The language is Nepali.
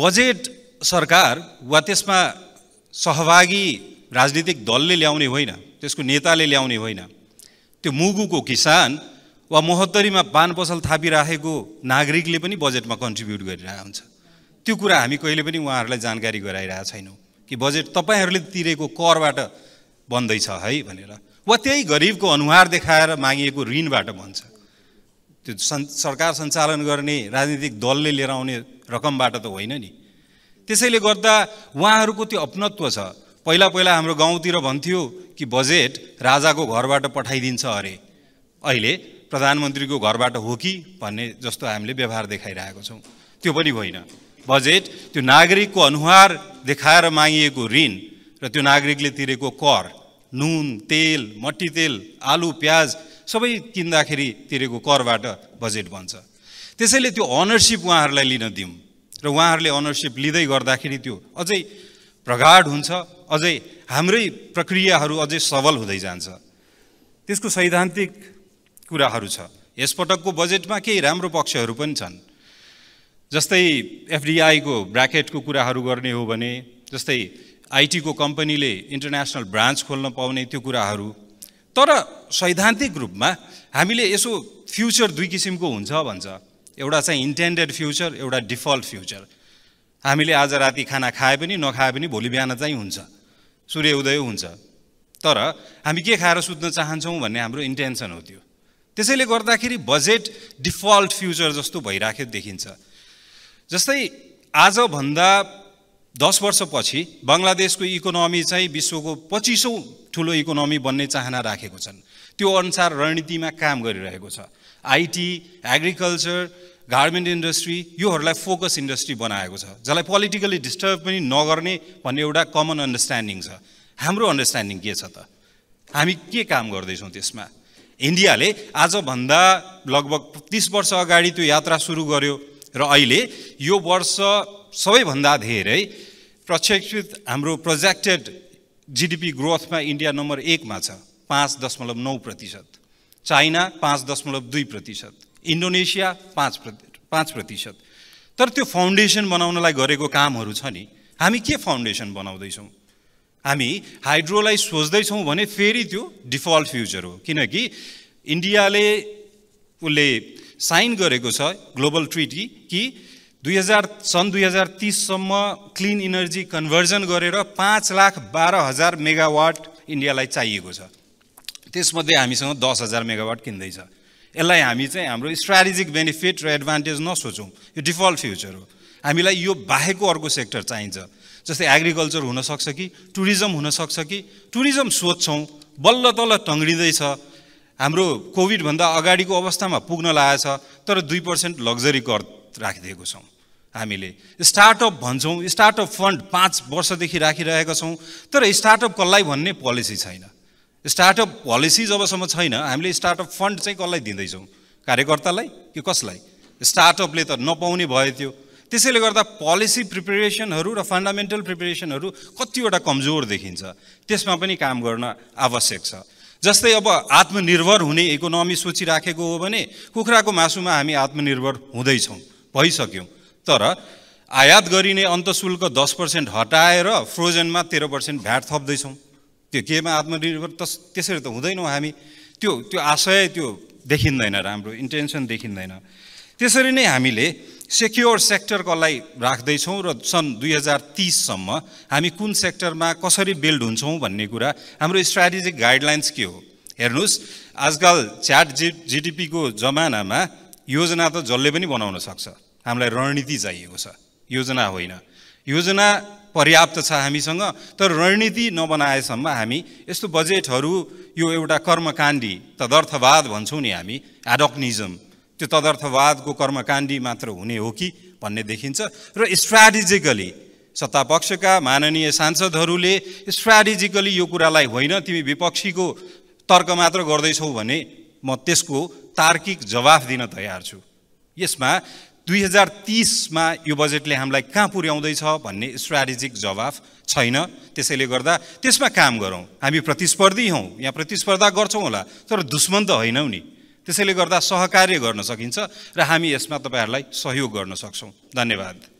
बजेट सरकार वा त्यसमा सहभागी राजनीतिक दलले ल्याउने होइन त्यसको नेताले ल्याउने होइन त्यो मुगुको किसान वा महोत्तरीमा पान पसल थापिराखेको नागरिकले पनि बजेटमा कन्ट्रिब्युट गरिरहेको हुन्छ त्यो कुरा हामी कहिले पनि उहाँहरूलाई जानकारी गराइरहेको छैनौँ कि बजेट तपाईँहरूले तिरेको करबाट बन्दैछ है भनेर वा त्यही गरिबको अनुहार देखाएर मागिएको ऋणबाट भन्छ त्यो सन् सरकार सञ्चालन गर्ने राजनीतिक दलले लिएर आउने रकमबाट त होइन नि त्यसैले गर्दा उहाँहरूको त्यो अपनत्व छ पहिला पहिला हाम्रो गाउँतिर भन्थ्यो कि बजेट राजाको घरबाट पठाइदिन्छ अरे अहिले प्रधानमन्त्रीको घरबाट हो कि भन्ने जस्तो हामीले व्यवहार देखाइरहेको छौँ त्यो पनि होइन बजेट त्यो नागरिकको अनुहार देखाएर मागिएको ऋण र त्यो नागरिकले तिरेको कर नुन तेल मट्टी तेल आलु प्याज सबै किन्दाखेरि तिरेको करबाट बजेट बन्छ त्यसैले त्यो अनरसिप उहाँहरूलाई लिन दिउँ र उहाँहरूले अनरसिप लिँदै गर्दाखेरि त्यो अझै प्रगाढ हुन्छ अझै हाम्रै प्रक्रियाहरू अझै सबल हुँदै जान्छ त्यसको सैद्धान्तिक कुराहरू छ यसपटकको बजेटमा केही राम्रो पक्षहरू पनि छन् जस्तै एफडिआईको ब्राकेटको कुराहरू गर्ने हो भने जस्तै आइटीको कम्पनीले इन्टरनेसनल ब्रान्च खोल्न पाउने त्यो कुराहरू तर सैद्धान्तिक रूपमा हामीले यसो फ्युचर दुई किसिमको हुन्छ भन्छ एउटा चाहिँ इन्टेन्डेड फ्युचर एउटा डिफल्ट फ्युचर हामीले आज राति खाना खाए पनि नखाए पनि भोलि बिहान चाहिँ हुन्छ सूर्य उदय हुन्छ तर हामी के खाएर सुत्न चाहन्छौँ भन्ने हाम्रो इन्टेन्सन हो त्यो त्यसैले गर्दाखेरि बजेट डिफल्ट फ्युचर जस्तो भइराखेको देखिन्छ जस्तै आजभन्दा दस वर्षपछि बङ्गलादेशको इकोनोमी चाहिँ विश्वको पच्चिसौँ ठुलो इकोनोमी बन्ने चाहना राखेको छन् त्यो अनुसार रणनीतिमा काम गरिरहेको छ आइटी एग्रिकल्चर गार्मेन्ट इन्डस्ट्री योहरूलाई फोकस इन्डस्ट्री बनाएको छ जसलाई पोलिटिकली डिस्टर्ब पनि नगर्ने भन्ने एउटा कमन अन्डरस्ट्यान्डिङ छ हाम्रो अन्डरस्ट्यान्डिङ के छ त हामी के काम गर्दैछौँ त्यसमा इन्डियाले आजभन्दा लगभग तिस वर्ष अगाडि त्यो यात्रा सुरु गर्यो र अहिले यो वर्ष सबैभन्दा धेरै प्रक्षेपित हाम्रो प्रोजेक्टेड जिडिपी ग्रोथमा इन्डिया नम्बर एकमा छ पाँच दशमलव नौ प्रतिशत चाइना पाँच दशमलव दुई प्रतिशत इन्डोनेसिया पाँच प्रति पाँच प्रतिशत तर त्यो फाउन्डेसन बनाउनलाई गरेको कामहरू छ नि हामी के फाउन्डेसन बनाउँदैछौँ हामी हाइड्रोलाई सोच्दैछौँ भने फेरि त्यो डिफल्ट फ्युचर हो किनकि इन्डियाले उसले साइन गरेको छ ग्लोबल ट्रिटी कि दुई हजार सन् दुई हजार तिससम्म क्लिन इनर्जी कन्भर्जन गरेर पाँच लाख बाह्र हजार मेगावाट इन्डियालाई चाहिएको छ त्यसमध्ये हामीसँग दस हजार मेगावाट किन्दैछ यसलाई हामी चाहिँ हाम्रो स्ट्राटेजिक बेनिफिट र एडभान्टेज नसोचौँ यो डिफल्ट फ्युचर हो हामीलाई यो बाहेकको अर्को सेक्टर चाहिन्छ जस्तै एग्रिकल्चर हुनसक्छ कि टुरिज्म हुनसक्छ कि टुरिज्म सोध्छौँ बल्ल तल्ल टङ्ग्रिँदैछ हाम्रो कोभिडभन्दा अगाडिको अवस्थामा पुग्न लागेको छ तर दुई पर्सेन्ट लग्जरी कर राखिदिएको छौँ हामीले स्टार्टअप भन्छौँ स्टार्टअप फन्ड पाँच वर्षदेखि राखिरहेका छौँ तर स्टार्टअप कसलाई भन्ने पोलिसी छैन स्टार्टअप पोलिसी जबसम्म छैन हामीले स्टार्टअप फन्ड चाहिँ कसलाई दिँदैछौँ कार्यकर्तालाई कि कसलाई स्टार्टअपले त नपाउने भयो त्यो त्यसैले गर्दा पोलिसी प्रिपेरेसनहरू र फन्डामेन्टल प्रिपेरेसनहरू कतिवटा कमजोर देखिन्छ त्यसमा पनि काम गर्न आवश्यक छ जस्तै अब आत्मनिर्भर हुने इकोनोमी सोचिराखेको हो भने कुखुराको मासुमा हामी आत्मनिर्भर हुँदैछौँ भइसक्यौँ तर आयात गरिने अन्तशुल्क दस पर्सेन्ट हटाएर फ्रोजनमा तेह्र पर्सेन्ट भ्याट थप्दैछौँ त्यो केमा आत्मनिर्भर त त्यसरी त हुँदैनौँ हामी त्यो त्यो आशय त्यो देखिँदैन राम्रो इन्टेन्सन देखिँदैन त्यसरी नै हामीले सेक्योर सेक्टरकोलाई राख्दैछौँ र सन् दुई हजार तिससम्म हामी कुन सेक्टरमा कसरी बिल्ड हुन्छौँ भन्ने कुरा हाम्रो स्ट्राटेजिक गाइडलाइन्स के हो हेर्नुहोस् आजकल च्याट जी जिडिपीको जमानामा योजना त जसले पनि बनाउन सक्छ हामीलाई रणनीति चाहिएको छ योजना होइन योजना पर्याप्त छ हामीसँग तर रणनीति नबनाएसम्म हामी यस्तो बजेटहरू यो एउटा कर्मकाण्डी तदर्थवाद भन्छौँ नि हामी एडक्निजम त्यो तदर्थवादको कर्मकाण्डी मात्र हुने हो कि भन्ने देखिन्छ र स्ट्राटेजिकली सत्तापक्षका माननीय सांसदहरूले स्ट्राटेजिकली यो कुरालाई होइन तिमी विपक्षीको तर्क मात्र गर्दैछौ भने म त्यसको तार्किक जवाफ दिन तयार छु यसमा दुई हजार तिसमा यो बजेटले हामीलाई कहाँ पुर्याउँदैछ भन्ने स्ट्राटेजिक जवाफ छैन त्यसैले गर्दा त्यसमा काम गरौँ हामी प्रतिस्पर्धी हौँ यहाँ प्रतिस्पर्धा गर्छौँ होला तर दुश्मन त होइनौँ नि त्यसैले गर्दा सहकार्य गर्न सकिन्छ र हामी यसमा तपाईँहरूलाई सहयोग गर्न सक्छौँ धन्यवाद